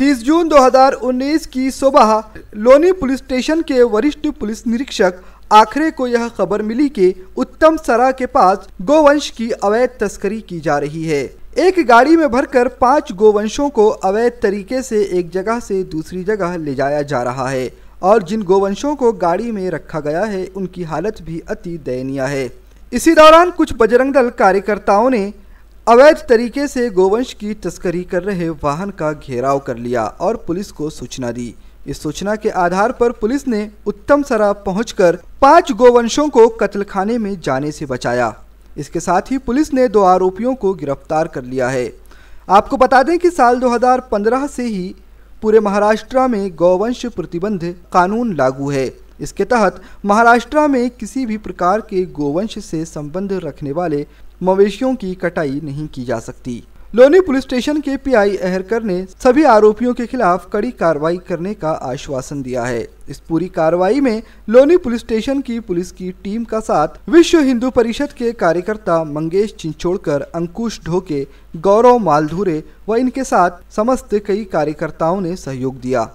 30 जून 2019 की सुबह Loni police station के वरिष्ठ पुलिस निरीक्षक आखरे को यह खबर मिली कि उत्तम सरा के पास गोवंश की अवैध तस्करी की जा रही है एक गाड़ी में भरकर पांच गोवंशों को अवैध तरीके से एक जगह से दूसरी जगह ले जाया जा रहा है और जिन गोवंशों को गाड़ी में रखा गया है उनकी हालत भी अति दयनीय है इसी दौरान कुछ बजरंग दल कार्यकर्ताओं ने अवैध तरीके से गोवंश की तस्करी कर रहे वाहन का घेराव कर लिया और पुलिस को सूचना दी इस सूचना के आधार पर पुलिस ने उत्तम सरा पहुंचकर पांच गोवंशों को कत्लखाने में जाने से बचाया इसके साथ ही पुलिस ने दो आरोपियों को गिरफ्तार कर लिया है आपको बता दें कि साल 2015 से ही पूरे महाराष्ट्र में गौवंश प्रतिबंध कानून लागू है इसके तहत महाराष्ट्र में किसी भी प्रकार के गोवंश से संबंध रखने वाले मवेशियों की कटाई नहीं की जा सकती लोनी पुलिस स्टेशन के पीआई अहरकर ने सभी आरोपियों के खिलाफ कड़ी कार्रवाई करने का आश्वासन दिया है इस पूरी कार्रवाई में लोनी पुलिस स्टेशन की पुलिस की टीम का साथ विश्व हिंदू परिषद के कार्यकर्ता मंगेश चिंचोड़कर अंकुश ढोके गौरव मालधुरे व इनके साथ समस्त कई कार्यकर्ताओं ने सहयोग दिया